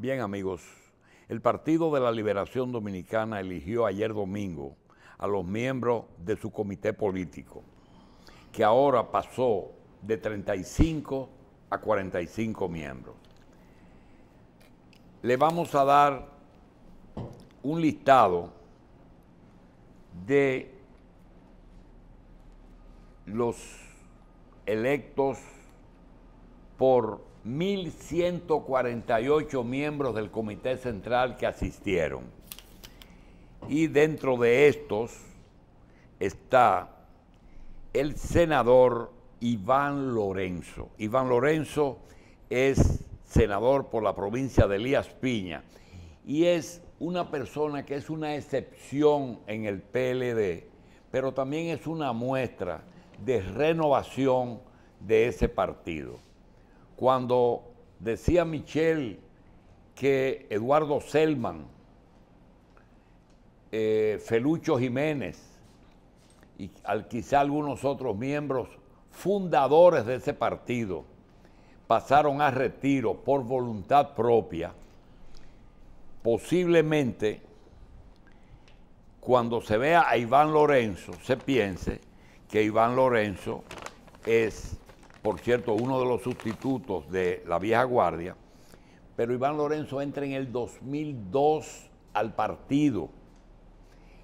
Bien amigos, el Partido de la Liberación Dominicana eligió ayer domingo a los miembros de su comité político, que ahora pasó de 35 a 45 miembros. Le vamos a dar un listado de los electos por 1.148 miembros del Comité Central que asistieron. Y dentro de estos está el senador Iván Lorenzo. Iván Lorenzo es senador por la provincia de Elías Piña y es una persona que es una excepción en el PLD, pero también es una muestra de renovación de ese partido cuando decía Michelle que Eduardo Selman, eh, Felucho Jiménez y al, quizá algunos otros miembros fundadores de ese partido pasaron a retiro por voluntad propia, posiblemente cuando se vea a Iván Lorenzo, se piense que Iván Lorenzo es por cierto, uno de los sustitutos de la vieja guardia, pero Iván Lorenzo entra en el 2002 al partido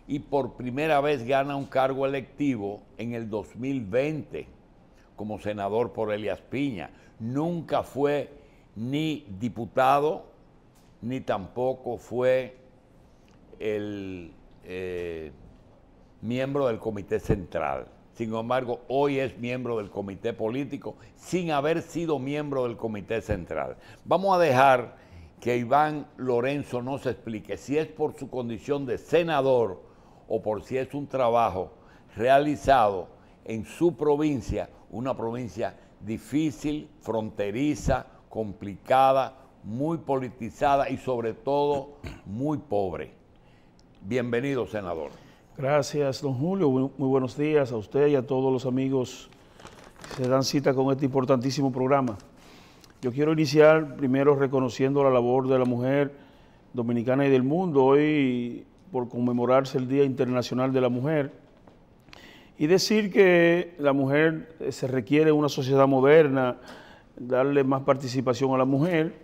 y por primera vez gana un cargo electivo en el 2020 como senador por Elias Piña. Nunca fue ni diputado, ni tampoco fue el eh, miembro del Comité Central. Sin embargo, hoy es miembro del comité político sin haber sido miembro del comité central. Vamos a dejar que Iván Lorenzo nos explique si es por su condición de senador o por si es un trabajo realizado en su provincia, una provincia difícil, fronteriza, complicada, muy politizada y sobre todo muy pobre. Bienvenido, senador. Gracias, don Julio. Muy, buenos días a usted y a todos los amigos que se dan cita con este importantísimo programa. Yo quiero iniciar primero reconociendo la labor de la mujer dominicana y del mundo. Hoy, por conmemorarse el Día Internacional de la Mujer, y decir que la mujer eh, se requiere una sociedad moderna, darle más participación a la mujer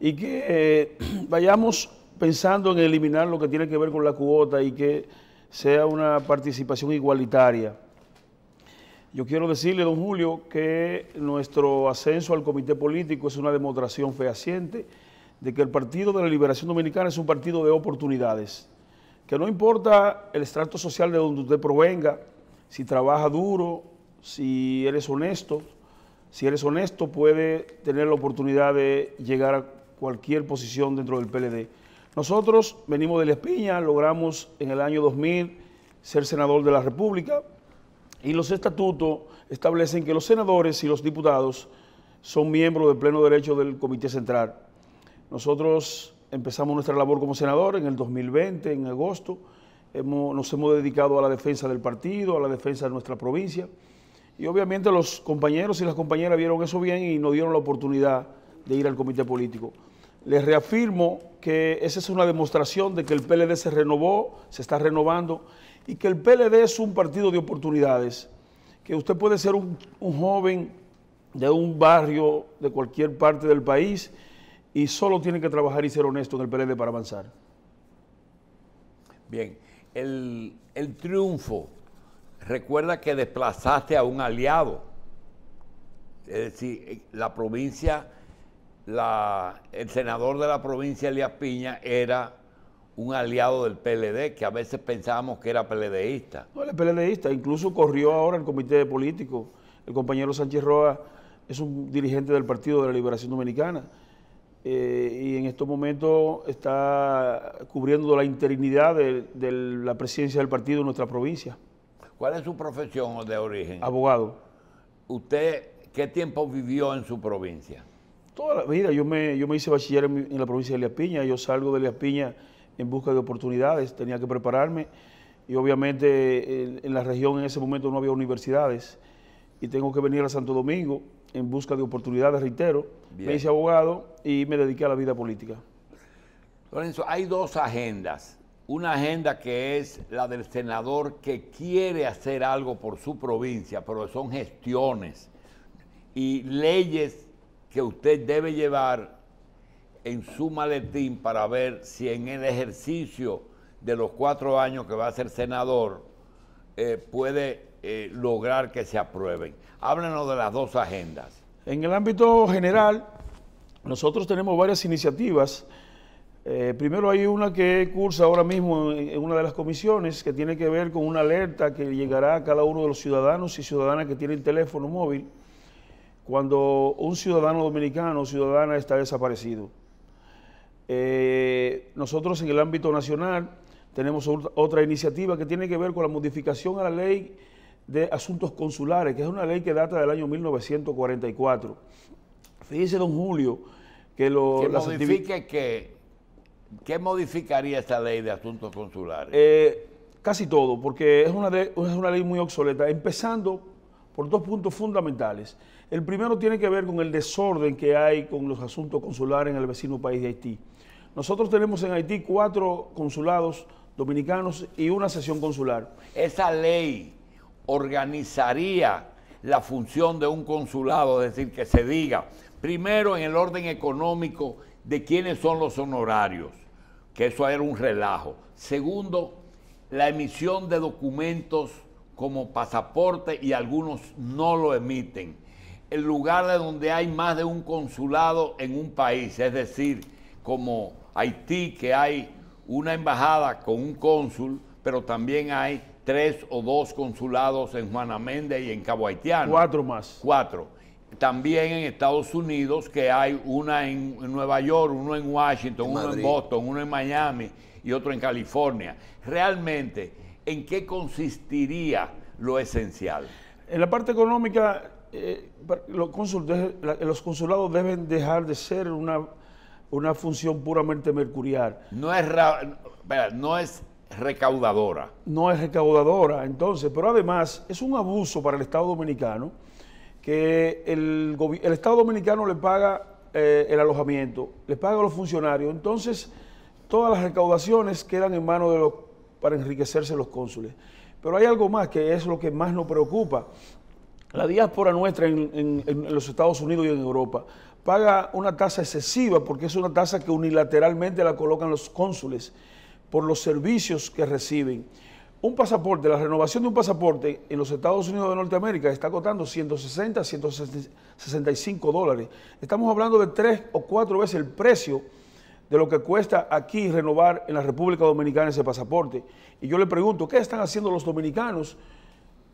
y que eh, vayamos pensando en eliminar lo que tiene que ver con la cuota y que sea una participación igualitaria. Yo quiero decirle, don Julio, que nuestro ascenso al comité político es una demostración fehaciente de que el Partido de la Liberación Dominicana es un partido de oportunidades, que no importa el estrato social de donde usted provenga, si trabaja duro, si eres honesto, si eres honesto puede tener la oportunidad de llegar a cualquier posición dentro del PLD. Nosotros venimos de La Espiña, logramos en el año 2000 ser senador de la República y los estatutos establecen que los senadores y los diputados son miembros de pleno derecho del Comité Central. Nosotros empezamos nuestra labor como senador en el 2020, en agosto. nos hemos dedicado a la defensa del partido, a la defensa de nuestra provincia. Y obviamente los compañeros y las compañeras vieron eso bien y nos dieron la oportunidad de ir al comité político. Les reafirmo que esa es una demostración de que el PLD se renovó, se está renovando y que el PLD es un partido de oportunidades, que usted puede ser un, joven de un barrio de cualquier parte del país y solo tiene que trabajar y ser honesto en el PLD para avanzar. Bien, el, el triunfo, recuerda que desplazaste a un aliado, es decir, la provincia la, el senador de la provincia, Elías Piña, era un aliado del PLD, que a veces pensábamos que era PLDista. No, era PLDista, incluso corrió ahora el comité de El compañero Sánchez Roa es un dirigente del Partido de la Liberación Dominicana eh, y en estos momentos está cubriendo la interinidad de, la presidencia del partido en nuestra provincia. ¿Cuál es su profesión de origen? Abogado. ¿Usted qué tiempo vivió en su provincia? Toda la vida, yo me, yo me hice bachiller en, la provincia de Elías Piña, yo salgo de Elías Piña en busca de oportunidades, tenía que prepararme y obviamente en, la región en ese momento no había universidades y tengo que venir a Santo Domingo en busca de oportunidades, reitero, me hice abogado y me dediqué a la vida política. Lorenzo, hay dos agendas. Una agenda que es la del senador que quiere hacer algo por su provincia, pero son gestiones y leyes que usted debe llevar en su maletín para ver si en el ejercicio de los cuatro años que va a ser senador eh, puede eh, lograr que se aprueben. Háblenos de las dos agendas. En el ámbito general, nosotros tenemos varias iniciativas. Eh, primero hay una que cursa ahora mismo en, en, una de las comisiones que tiene que ver con una alerta que llegará a cada uno de los ciudadanos y ciudadanas que tienen teléfono móvil cuando un ciudadano dominicano o ciudadana está desaparecido. Eh, nosotros en el ámbito nacional tenemos otra iniciativa que tiene que ver con la modificación a la ley de asuntos consulares, que es una ley que data del año 1944. Fíjese, don Julio, que lo... Que modifique que, ¿Qué modificaría esta ley de asuntos consulares? Eh, casi todo, porque es una, es una ley muy obsoleta, empezando por dos puntos fundamentales. El primero tiene que ver con el desorden que hay con los asuntos consulares en el vecino país de Haití. Nosotros tenemos en Haití cuatro consulados dominicanos y una sesión consular. Esa ley organizaría la función de un consulado, es decir, que se diga primero en el orden económico de quiénes son los honorarios, que eso era un relajo. Segundo, la emisión de documentos como pasaporte y algunos no lo emiten el lugar de donde hay más de un consulado en un país, es decir, como Haití, que hay una embajada con un cónsul, pero también hay tres o dos consulados en Juana Méndez y en Cabo Haitiano. Cuatro más. Cuatro. También en Estados Unidos, que hay una en Nueva York, uno en Washington, uno en Boston, uno en Miami y otro en California. Realmente, ¿en qué consistiría lo esencial? En la parte económica, eh, los, consulados deben dejar de ser una, función puramente mercurial. No es, recaudadora. No es recaudadora, entonces, pero además es un abuso para el Estado Dominicano que el, Estado Dominicano le paga eh, el alojamiento, le paga a los funcionarios, entonces todas las recaudaciones quedan en manos de los, para enriquecerse los cónsules. Pero hay algo más que es lo que más nos preocupa, la diáspora nuestra en, los Estados Unidos y en Europa paga una tasa excesiva porque es una tasa que unilateralmente la colocan los cónsules por los servicios que reciben. Un pasaporte, la renovación de un pasaporte en los Estados Unidos de Norteamérica está costando 160, 165 dólares. Estamos hablando de tres o cuatro veces el precio de lo que cuesta aquí renovar en la República Dominicana ese pasaporte. Y yo le pregunto, ¿qué están haciendo los dominicanos?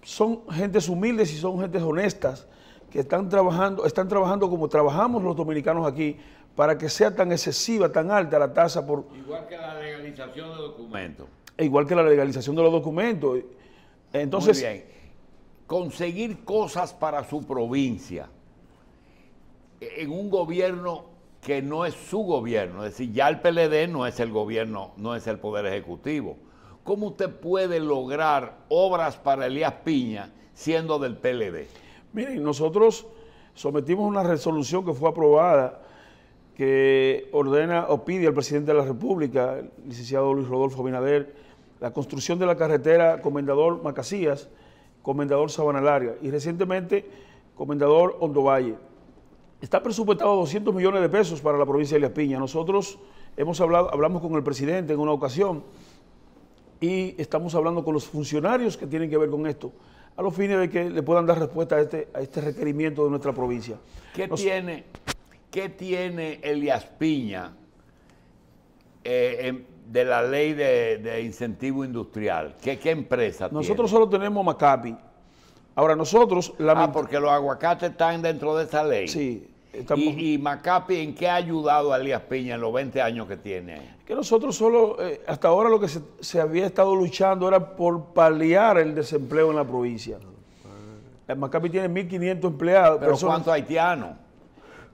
son gentes humildes y son gentes honestas que están trabajando, están trabajando como trabajamos los dominicanos aquí para que sea tan excesiva, tan alta la tasa por... Igual que la legalización de documentos. Igual que la legalización de los documentos. Entonces... Muy bien. Conseguir cosas para su provincia en un gobierno que no es su gobierno, es decir, ya el PLD no es el gobierno, no es el poder ejecutivo. ¿Cómo usted puede lograr obras para Elías Piña siendo del PLD? Miren, nosotros sometimos una resolución que fue aprobada que ordena o pide al presidente de la República, el licenciado Luis Rodolfo Abinader, la construcción de la carretera Comendador Macasías, Comendador Sabana y recientemente Comendador Ondovalle. Está presupuestado 200 millones de pesos para la provincia de Elías Piña. Nosotros hemos hablado, hablamos con el presidente en una ocasión y estamos hablando con los funcionarios que tienen que ver con esto, a los fines de que le puedan dar respuesta a este, a este requerimiento de nuestra provincia. ¿Qué, tiene, ¿qué tiene Elias Piña eh, de la ley de, incentivo industrial? ¿Qué, qué empresa Nosotros solo tenemos Macapi. Ahora nosotros... La... Ah, porque los aguacates están dentro de esta ley. Sí, ¿Y, Macapi en qué ha ayudado a Elías Piña en los 20 años que tiene? Que nosotros solo, eh, hasta ahora lo que se, había estado luchando era por paliar el desempleo en la provincia. El eh, Macapi tiene 1.500 empleados. ¿Pero ¿cuánto cuántos haitianos?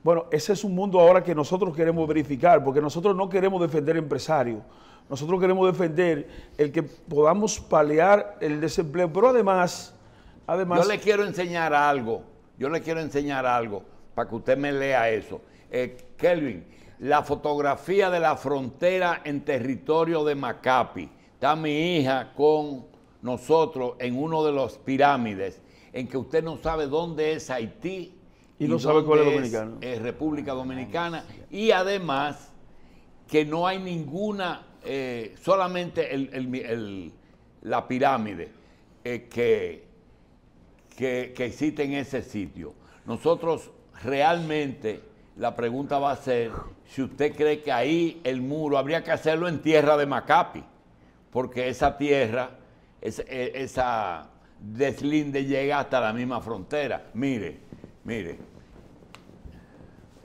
Bueno, ese es un mundo ahora que nosotros queremos verificar, porque nosotros no queremos defender empresarios. Nosotros queremos defender el que podamos paliar el desempleo, pero además, además... Yo le quiero enseñar algo, yo le quiero enseñar algo para que usted me lea eso. Eh, Kelvin, la fotografía de la frontera en territorio de Macapi. Está mi hija con nosotros en uno de los pirámides, en que usted no sabe dónde es Haití y, no sabe cuál es, eh, República ah, Dominicana. Y además que no hay ninguna, eh, solamente la pirámide que, que, que existe en ese sitio. Nosotros realmente la pregunta va a ser si usted cree que ahí el muro habría que hacerlo en tierra de Macapi, porque esa tierra, e, esa, deslinde llega hasta la misma frontera. Mire, mire.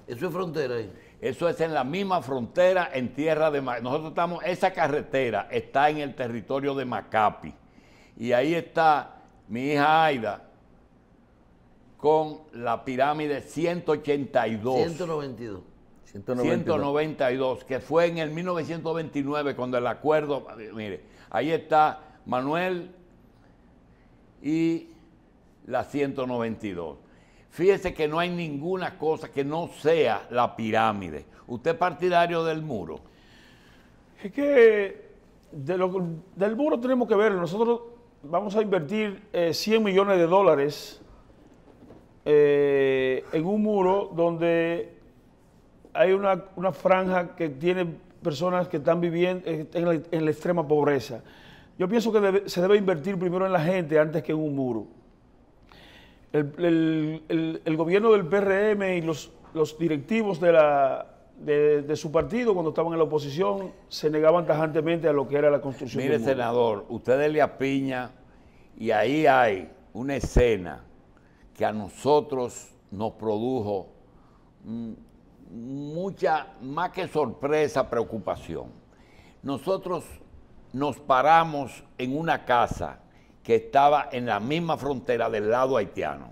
¿Eso es frontera ahí? Eso es en la misma frontera en tierra de Macapi. Nosotros estamos, esa carretera está en el territorio de Macapi. Y ahí está mi hija Aida, con la pirámide 182. 192. 192. que fue en el 1929 cuando el acuerdo, mire, ahí está Manuel y la 192. Fíjese que no hay ninguna cosa que no sea la pirámide. ¿Usted es partidario del muro? Es que de lo, del muro tenemos que ver. Nosotros vamos a invertir 100 eh, millones de dólares eh, en un muro donde hay una, franja que tiene personas que están viviendo eh, en la, extrema pobreza. Yo pienso que se debe invertir primero en la gente antes que en un muro. El, gobierno del PRM y los, los directivos de, la, de, su partido cuando estaban en la oposición se negaban tajantemente a lo que era la construcción. Mire, del muro. senador, usted le apiña y ahí hay una escena que a nosotros nos produjo mm, mucha, más que sorpresa, preocupación. Nosotros nos paramos en una casa que estaba en la misma frontera del lado haitiano.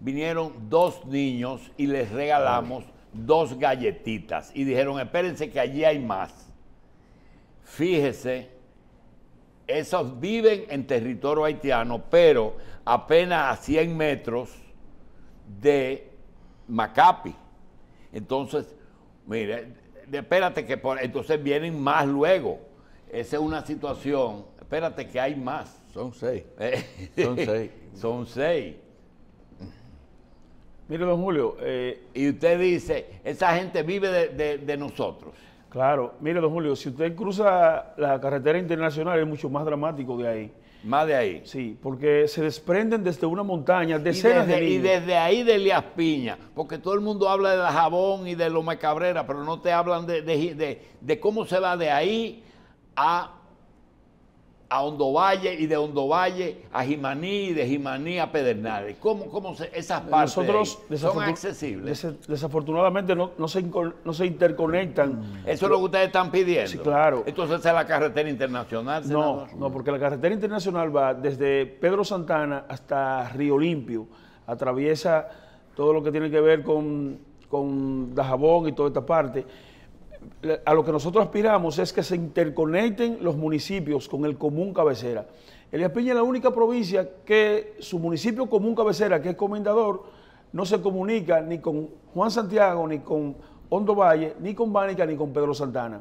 Vinieron dos niños y les regalamos dos galletitas y dijeron, espérense que allí hay más. Fíjese, esos viven en territorio haitiano, pero apenas a 100 metros de Macapi. Entonces, mire, espérate que por, entonces vienen más luego. Esa es una situación. Espérate que hay más. Son seis. Eh, son seis. Son seis. Mire, don Julio. Eh, y usted dice, esa gente vive de, de, nosotros. Claro. Mire, don Julio, si usted cruza la carretera internacional es mucho más dramático de ahí. Más de ahí. Sí, porque se desprenden desde una montaña, decenas de Y desde ahí de Elías Piña, porque todo el mundo habla de la jabón y de Loma Cabrera, pero no te hablan de, de cómo se va de ahí a a hondovalle y de hondovalle a Jimaní y de Jimaní a Pedernales. ¿Cómo, cómo esas partes Nosotros, son accesibles? desafortunadamente no, no, se no, se interconectan. Mm. Eso es lo que ustedes están pidiendo. Sí, claro. Entonces esa es la carretera internacional. No, no, porque la carretera internacional va desde Pedro Santana hasta Río Limpio, atraviesa todo lo que tiene que ver con, con Dajabón y toda esta parte a lo que nosotros aspiramos es que se interconecten los municipios con el común cabecera. Elías Piña es la única provincia que su municipio común cabecera, que es Comendador, no se comunica ni con Juan Santiago, ni con Hondo Valle, ni con Bánica, ni con Pedro Santana.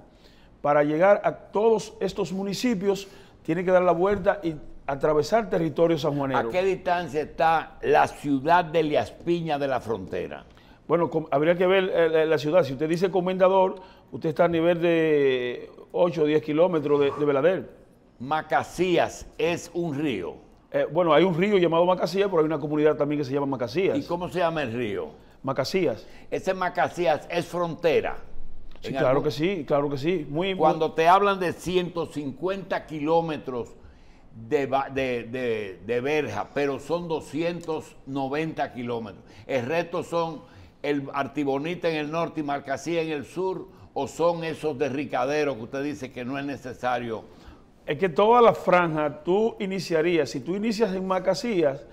Para llegar a todos estos municipios, tiene que dar la vuelta y atravesar territorio sanjuanero. ¿A qué distancia está la ciudad de Elías Piña de la frontera? Bueno, habría que ver eh, la ciudad. Si usted dice Comendador, Usted está a nivel de 8 o 10 kilómetros de, Beladel... Macasías es un río. Eh, bueno, hay un río llamado Macasías, pero hay una comunidad también que se llama Macasías. ¿Y cómo se llama el río? Macasías. Ese Macasías es frontera. claro que sí, claro que sí. Muy, Cuando te hablan de 150 kilómetros de, verja, pero son 290 kilómetros. El resto son el Artibonita en el norte y Macasías en el sur, o son esos derricaderos que usted dice que no es necesario? Es que toda la franja tú iniciarías, si tú inicias en Macasías,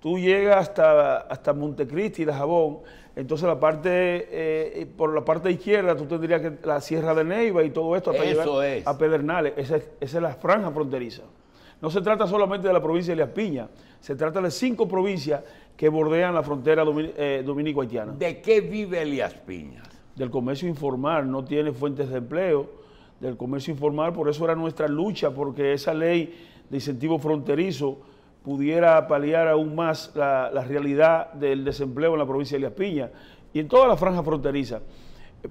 tú llegas hasta, hasta Montecristi y la Jabón, entonces la parte, eh, por la parte izquierda tú tendrías que la Sierra de Neiva y todo esto hasta Eso a Pedernales, esa es, la franja fronteriza. No se trata solamente de la provincia de Las Piña, se trata de cinco provincias que bordean la frontera eh, dominico-haitiana. ¿De qué vive Elías Piñas? del comercio informal, no tiene fuentes de empleo del comercio informal, por eso era nuestra lucha, porque esa ley de incentivo fronterizo pudiera paliar aún más la, realidad del desempleo en la provincia de Elías Piña y en toda la franja fronteriza,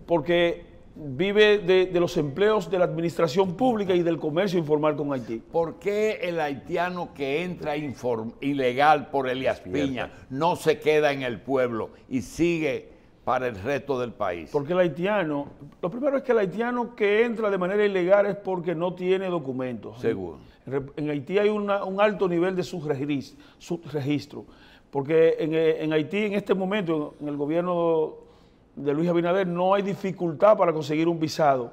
porque vive de, los empleos de la administración pública y del comercio informal con Haití. ¿Por qué el haitiano que entra ilegal por Elías Piña no se queda en el pueblo y sigue para el resto del país. Porque el haitiano, lo primero es que el haitiano que entra de manera ilegal es porque no tiene documentos. Seguro. En, Haití hay un alto nivel de subregistro, registro. porque en, en, Haití en este momento, en el gobierno de Luis Abinader, no hay dificultad para conseguir un visado,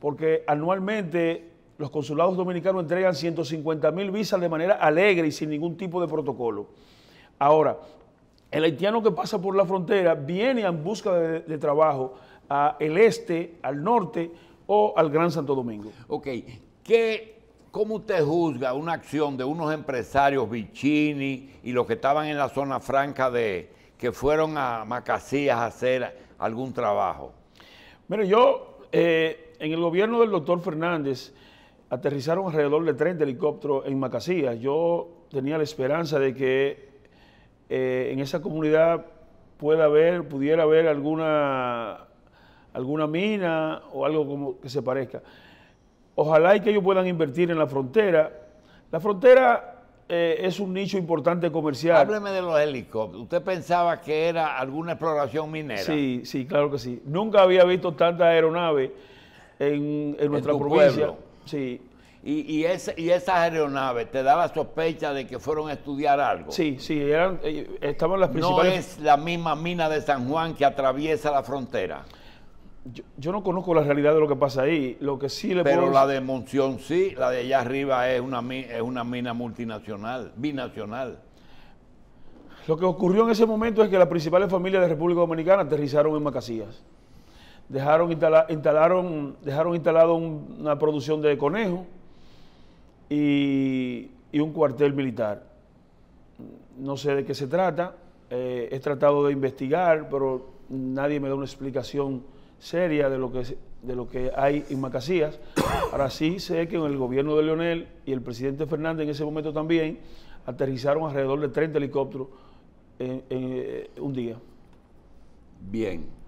porque anualmente los consulados dominicanos entregan 150 mil visas de manera alegre y sin ningún tipo de protocolo. Ahora, el haitiano que pasa por la frontera viene en busca de, trabajo al este, al norte o al Gran Santo Domingo. Ok, ¿Qué, ¿cómo usted juzga una acción de unos empresarios Vicini y los que estaban en la zona franca de que fueron a Macasías a hacer algún trabajo? Mire, yo eh, en el gobierno del doctor Fernández aterrizaron alrededor de 30 helicópteros en Macasías. Yo tenía la esperanza de que eh, en esa comunidad pueda haber, pudiera haber alguna, alguna mina o algo como que se parezca. Ojalá y que ellos puedan invertir en la frontera. La frontera eh, es un nicho importante comercial. Hábleme de los helicópteros. ¿Usted pensaba que era alguna exploración minera? Sí, sí, claro que sí. Nunca había visto tantas aeronaves en, en nuestra provincia. Sí, y, y, ese, y esas aeronaves, ¿te la sospecha de que fueron a estudiar algo? Sí, sí, eh, estaban las principales... No es la misma mina de San Juan que atraviesa la frontera. Yo, no conozco la realidad de lo que pasa ahí. Lo que sí le Pero la de Monción sí, la de allá arriba es una, es una mina multinacional, binacional. Lo que ocurrió en ese momento es que las principales familias de República Dominicana aterrizaron en Macasías. Dejaron, instalaron, dejaron instalado una producción de conejos y, un cuartel militar. No sé de qué se trata, eh, he tratado de investigar, pero nadie me da una explicación seria de lo que, de lo que hay en Macasías. Ahora sí sé que en el gobierno de Leonel y el presidente Fernández en ese momento también aterrizaron alrededor de 30 helicópteros en eh, un día. Bien.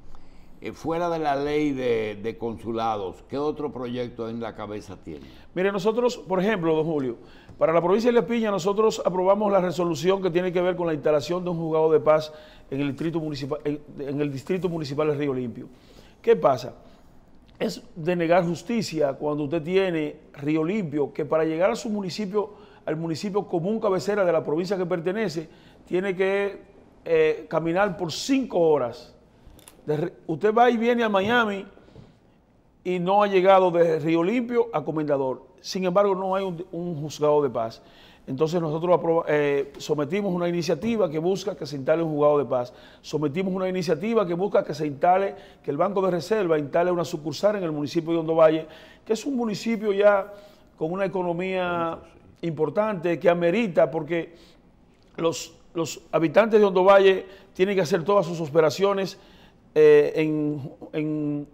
Eh, fuera de la ley de, consulados, ¿qué otro proyecto en la cabeza tiene? Mire, nosotros, por ejemplo, don Julio, para la provincia de La Piña nosotros aprobamos la resolución que tiene que ver con la instalación de un juzgado de paz en el distrito municipal, en, el distrito municipal de Río Limpio. ¿Qué pasa? Es denegar justicia cuando usted tiene Río Limpio, que para llegar a su municipio, al municipio común cabecera de la provincia que pertenece, tiene que eh, caminar por cinco horas usted va y viene a Miami y no ha llegado de Río Limpio a Comendador. Sin embargo, no hay un, juzgado de paz. Entonces nosotros eh, sometimos una iniciativa que busca que se instale un juzgado de paz. Sometimos una iniciativa que busca que se instale, que el Banco de Reserva instale una sucursal en el municipio de Hondo Valle, que es un municipio ya con una economía importante que amerita porque los, los habitantes de Hondo Valle tienen que hacer todas sus operaciones eh, en,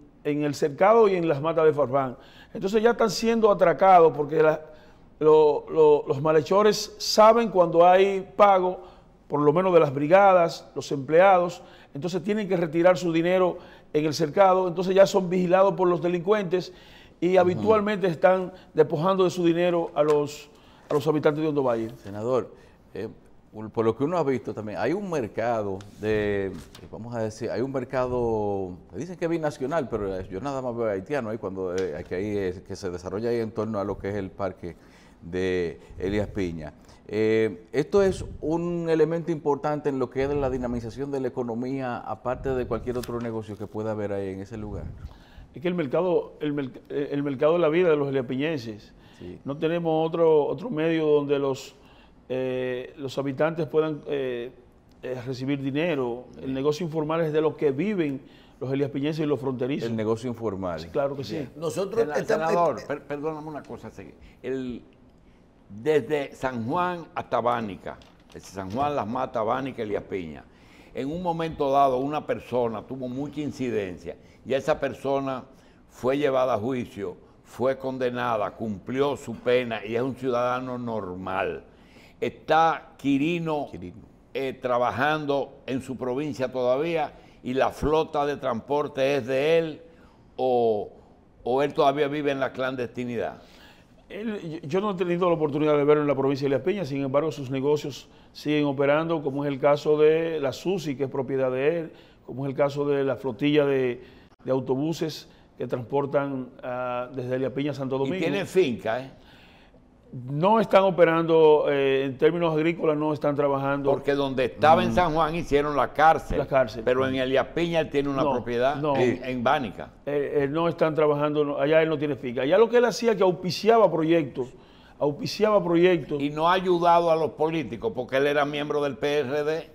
el cercado y en las matas de Farfán. Entonces ya están siendo atracados porque los malhechores saben cuando hay pago, por lo menos de las brigadas, los empleados, entonces tienen que retirar su dinero en el cercado, entonces ya son vigilados por los delincuentes y habitualmente están despojando de su dinero a los, a los habitantes de Hondo Valle. Senador, eh, por lo que uno ha visto también, hay un mercado de, vamos a decir, hay un mercado, dicen que es binacional, pero yo nada más veo haitiano ahí cuando eh, que, ahí que se desarrolla ahí en torno a lo que es el parque de Elías Piña. Eh, esto es un elemento importante en lo que es la dinamización de la economía, aparte de cualquier otro negocio que pueda haber ahí en ese lugar. Es que el mercado, el, eh, mercado de la vida de los eliapiñenses, no tenemos otro, otro medio donde los eh, los habitantes puedan eh, eh, recibir dinero. El negocio informal es de lo que viven los eliaspiñenses y los fronterizos. El negocio informal. claro que sí. Nosotros, el, senador, perdóname una cosa. desde San Juan hasta Bánica, San Juan Las Mata, Bánica, Elías Piña, en un momento dado una persona tuvo mucha incidencia y esa persona fue llevada a juicio, fue condenada, cumplió su pena y es un ciudadano normal está Quirino, eh, trabajando en su provincia todavía y la flota de transporte es de él o, él todavía vive en la clandestinidad? yo no he tenido la oportunidad de verlo en la provincia de Las sin embargo sus negocios siguen operando, como es el caso de la SUSI, que es propiedad de él, como es el caso de la flotilla de, autobuses que transportan ah, desde La Piña a Santo Domingo. Y tiene finca, ¿eh? No están operando eh, en términos agrícolas, no están trabajando. Porque donde estaba en mm. San Juan hicieron la cárcel. cárcel. Pero en Elia Piña él tiene una propiedad En, Bánica. no están trabajando, allá él no tiene fija Allá lo que él hacía que auspiciaba proyectos auspiciaba proyectos. Y no ha ayudado a los políticos porque él era miembro del PRD.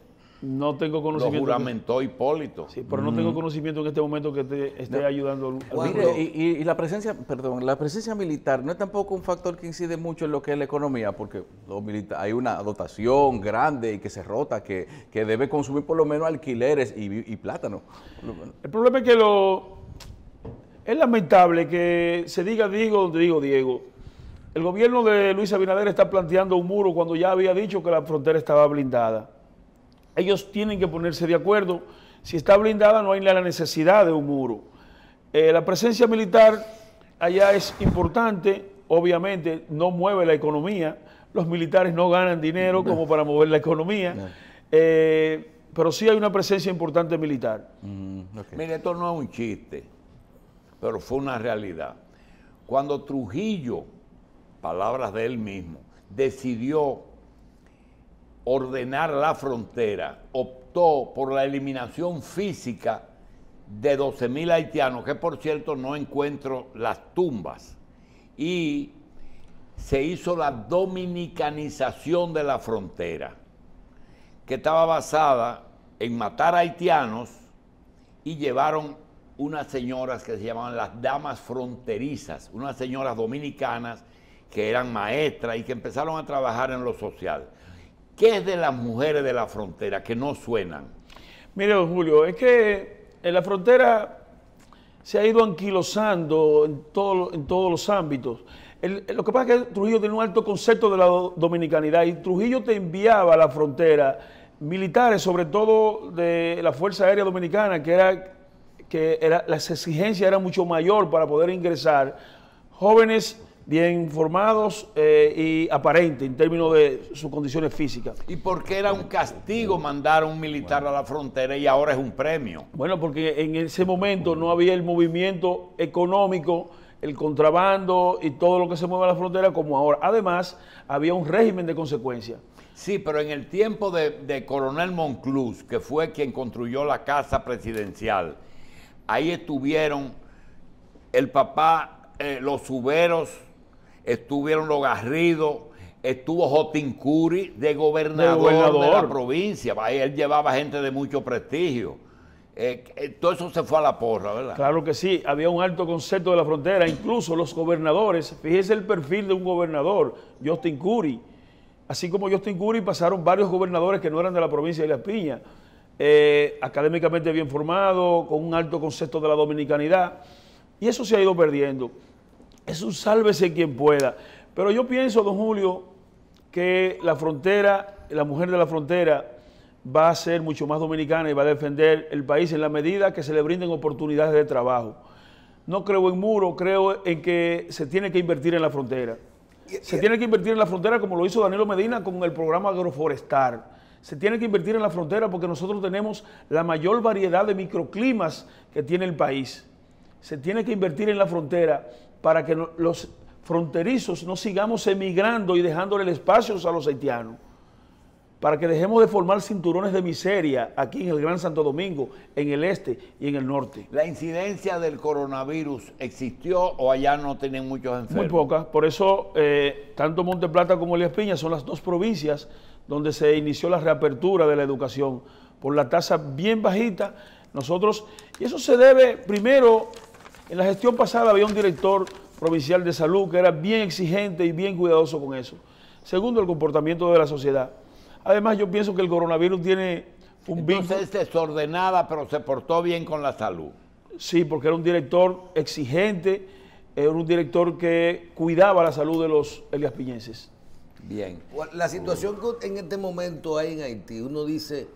No tengo conocimiento. Lo Hipólito. Sí, pero no tengo mm. conocimiento en este momento que te esté ayudando. mire, y, y, la presencia, perdón, la presencia militar no es tampoco un factor que incide mucho en lo que es la economía, porque hay una dotación grande y que se rota, que, debe consumir por lo menos alquileres y, plátano. El problema es que lo... Es lamentable que se diga, digo, donde digo, Diego, el gobierno de Luis Abinader está planteando un muro cuando ya había dicho que la frontera estaba blindada. Ellos tienen que ponerse de acuerdo. Si está blindada no hay la necesidad de un muro. Eh, la presencia militar allá es importante, obviamente no mueve la economía, los militares no ganan dinero como para mover la economía, eh, pero sí hay una presencia importante militar. Mm, Mire, esto no es un chiste, pero fue una realidad. Cuando Trujillo, palabras de él mismo, decidió ordenar la frontera, optó por la eliminación física de 12.000 haitianos, que por cierto no encuentro las tumbas, y se hizo la dominicanización de la frontera, que estaba basada en matar haitianos y llevaron unas señoras que se llamaban las damas fronterizas, unas señoras dominicanas que eran maestras y que empezaron a trabajar en lo social. ¿Qué es de las mujeres de la frontera que no suenan? Mire, Julio, es que en la frontera se ha ido anquilosando en, todos los ámbitos. lo que pasa es que Trujillo tiene un alto concepto de la dominicanidad y Trujillo te enviaba a la frontera militares, sobre todo de la Fuerza Aérea Dominicana, que era que las exigencias eran mucho mayor para poder ingresar, jóvenes bien formados eh, y aparentes en términos de sus condiciones físicas. ¿Y por qué era un castigo mandar a un militar a la frontera y ahora es un premio? Bueno, porque en ese momento no había el movimiento económico, el contrabando y todo lo que se mueve a la frontera como ahora. Además, había un régimen de consecuencias. Sí, pero en el tiempo de, Coronel Moncluz, que fue quien construyó la casa presidencial, ahí estuvieron el papá, eh, los suberos, estuvieron los Garrido, estuvo Justin Curi de gobernador, de la provincia. Él llevaba gente de mucho prestigio. Eh, eh, todo eso se fue a la porra, ¿verdad? Claro que sí, había un alto concepto de la frontera, incluso los gobernadores, fíjese el perfil de un gobernador, Justin Curry, así como Justin Curry pasaron varios gobernadores que no eran de la provincia de Las Piñas, eh, académicamente bien formado, con un alto concepto de la dominicanidad, y eso se ha ido perdiendo es un sálvese quien pueda. Pero yo pienso, don Julio, que la frontera, la mujer de la frontera, va a ser mucho más dominicana y va a defender el país en la medida que se le brinden oportunidades de trabajo. No creo en muro, creo en que se tiene que invertir en la frontera. Se tiene que invertir en la frontera como lo hizo Danilo Medina con el programa Agroforestar... Se tiene que invertir en la frontera porque nosotros tenemos la mayor variedad de microclimas que tiene el país. Se tiene que invertir en la frontera para que los fronterizos no sigamos emigrando y dejándole el espacio a los haitianos, para que dejemos de formar cinturones de miseria aquí en el Gran Santo Domingo, en el este y en el norte. ¿La incidencia del coronavirus existió o allá no tienen muchos enfermos? Muy pocas, por eso eh, tanto Monte Plata como Elías Piña son las dos provincias donde se inició la reapertura de la educación, por la tasa bien bajita. Nosotros, y eso se debe primero en la gestión pasada había un director provincial de salud que era bien exigente y bien cuidadoso con eso. Segundo, el comportamiento de la sociedad. Además, yo pienso que el coronavirus tiene un Entonces es desordenada, pero se portó bien con la salud. Sí, porque era un director exigente, era un director que cuidaba la salud de los eliaspiñenses. Bien. La situación que en este momento hay en Haití, uno dice,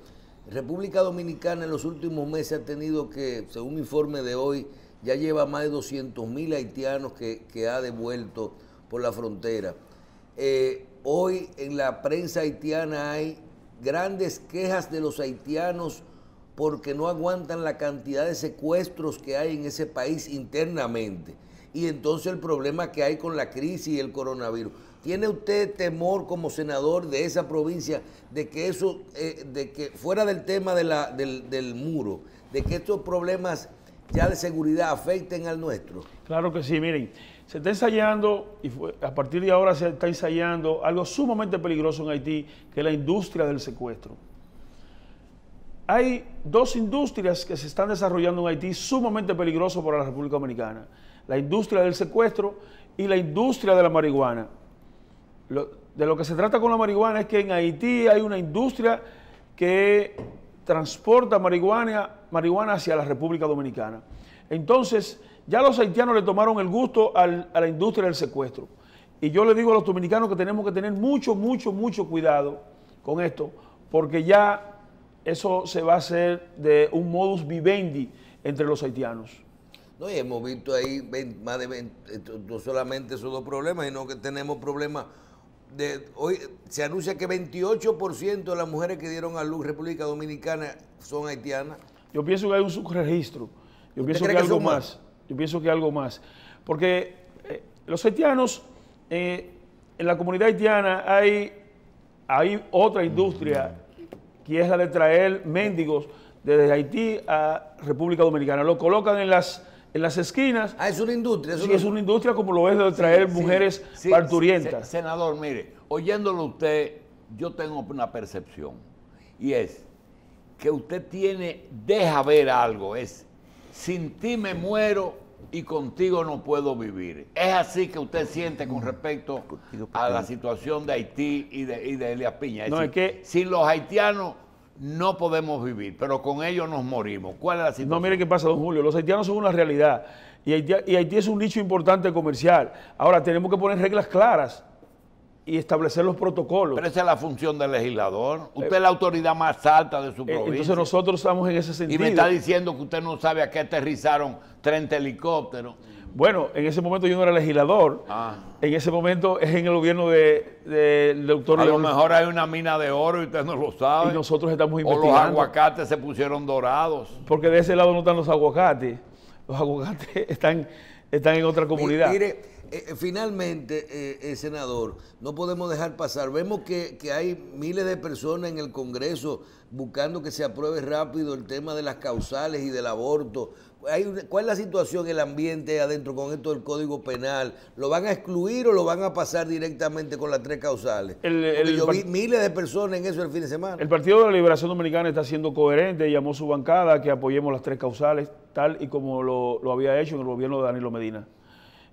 República Dominicana en los últimos meses ha tenido que, según un informe de hoy, ya lleva más de 200 mil haitianos que, ha devuelto por la frontera. Eh, hoy en la prensa haitiana hay grandes quejas de los haitianos porque no aguantan la cantidad de secuestros que hay en ese país internamente. Y entonces el problema que hay con la crisis y el coronavirus. ¿Tiene usted temor como senador de esa provincia de que eso, eh, de que fuera del tema del, del muro, de que estos problemas ya de seguridad afecten al nuestro? Claro que sí, miren, se está ensayando, y a partir de ahora se está ensayando algo sumamente peligroso en Haití, que es la industria del secuestro. Hay dos industrias que se están desarrollando en Haití sumamente peligrosas para la República Dominicana. La industria del secuestro y la industria de la marihuana. de lo que se trata con la marihuana es que en Haití hay una industria que transporta marihuana marihuana hacia la República Dominicana. Entonces, ya los haitianos le tomaron el gusto a la industria del secuestro. Y yo le digo a los dominicanos que tenemos que tener mucho, mucho, mucho cuidado con esto, porque ya eso se va a hacer de un modus vivendi entre los haitianos. No, y hemos visto ahí más de 20, eh, no solamente esos dos problemas, sino que tenemos problemas de, hoy se anuncia que 28% de las mujeres que dieron a luz República Dominicana son haitianas. Yo pienso que hay un subregistro. Yo pienso que, hay algo más. Yo pienso que algo más. Porque eh, los haitianos, eh, en la comunidad haitiana hay, hay otra industria que es la de traer mendigos desde Haití a República Dominicana. Lo colocan en las en las esquinas. Ah, es una industria. Es sí, una... es una industria como lo es de traer mujeres parturientas. senador, mire, oyéndolo usted, yo tengo una percepción. Y es, que usted tiene deja ver algo, es sin ti me muero y contigo no puedo vivir. Es así que usted siente con mm. respecto a la situación de Haití y de, y Elias Piña. no, es que... sin los haitianos no podemos vivir, pero con ellos nos morimos. ¿Cuál es la situación? No, mire qué pasa, don Julio. Los haitianos son una realidad y Haití, y Haití es un nicho importante comercial. Ahora, tenemos que poner reglas claras y establecer los protocolos. Pero esa es la función del legislador. Eh, usted es la autoridad más alta de su eh, provincia. Entonces nosotros estamos en ese sentido. Y me está diciendo que usted no sabe a qué aterrizaron 30 helicópteros. Bueno, en ese momento yo no era legislador. Ah. En ese momento es en el gobierno de, del doctor... A lo mejor hay una mina de oro y usted no lo sabe. Y nosotros estamos investigando. O los aguacates se pusieron dorados. Porque de ese lado no están los aguacates. Los aguacates están están en otra comunidad. Eh, eh, finalmente, eh, senador, no podemos dejar pasar. Vemos que, que, hay miles de personas en el Congreso buscando que se apruebe rápido el tema de las causales y del aborto, ¿Cuál es la situación, el ambiente adentro con esto del Código Penal? ¿Lo van a excluir o lo van a pasar directamente con las tres causales? El, yo vi miles de personas en eso el fin de semana. El Partido de la Liberación Dominicana está siendo coherente, llamó su bancada que apoyemos las tres causales, tal y como lo, lo había hecho en el gobierno de Danilo Medina.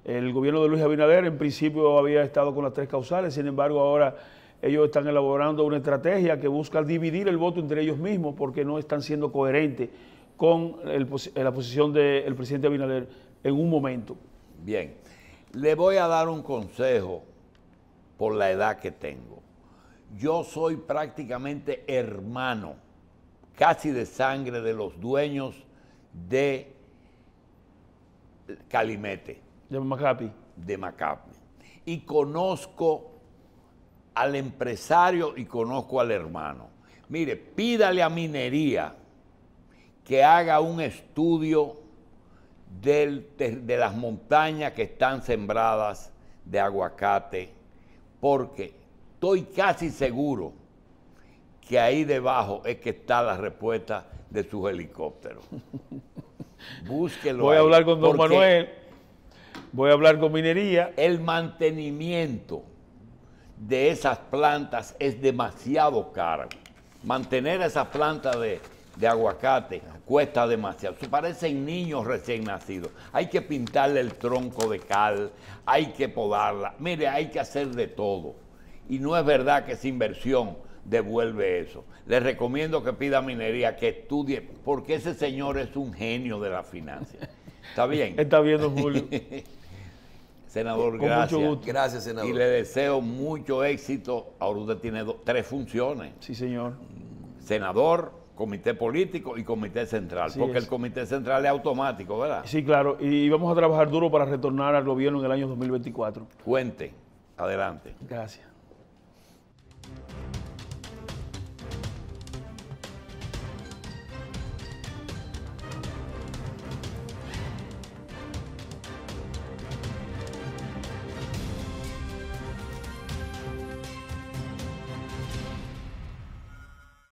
El gobierno de Luis Abinader en principio había estado con las tres causales, sin embargo ahora ellos están elaborando una estrategia que busca dividir el voto entre ellos mismos porque no están siendo coherentes con la posición del presidente Abinader en un momento. Bien, le voy a dar un consejo por la edad que tengo. Yo soy prácticamente hermano, casi de sangre, de los dueños de Calimete. De Macapi. De Macapi. Y conozco al empresario y conozco al hermano. Mire, pídale a minería que haga un estudio de, las montañas que están sembradas de aguacate, porque estoy casi seguro que ahí debajo es que está la respuesta de sus helicópteros. Búsquelo. Voy a hablar con don Manuel, voy a hablar con minería. El mantenimiento de esas plantas es demasiado caro. Mantener esas plantas de de aguacate cuesta demasiado. Se parecen niños recién nacidos. Hay que pintarle el tronco de cal, hay que podarla. Mire, hay que hacer de todo. Y no es verdad que esa inversión devuelve eso. Les recomiendo que pida minería, que estudie, porque ese señor es un genio de la financia. ¿Está bien? Está bien, don Julio. Senador, gracias. Mucho gusto. Gracias, senador. Y le deseo mucho éxito. Ahora usted tiene tres funciones. Sí, señor. Senador, Comité político y comité central, porque el comité central es automático, ¿verdad? Sí, claro, y vamos a trabajar duro para retornar al gobierno en el año 2024. Cuente, adelante. Gracias.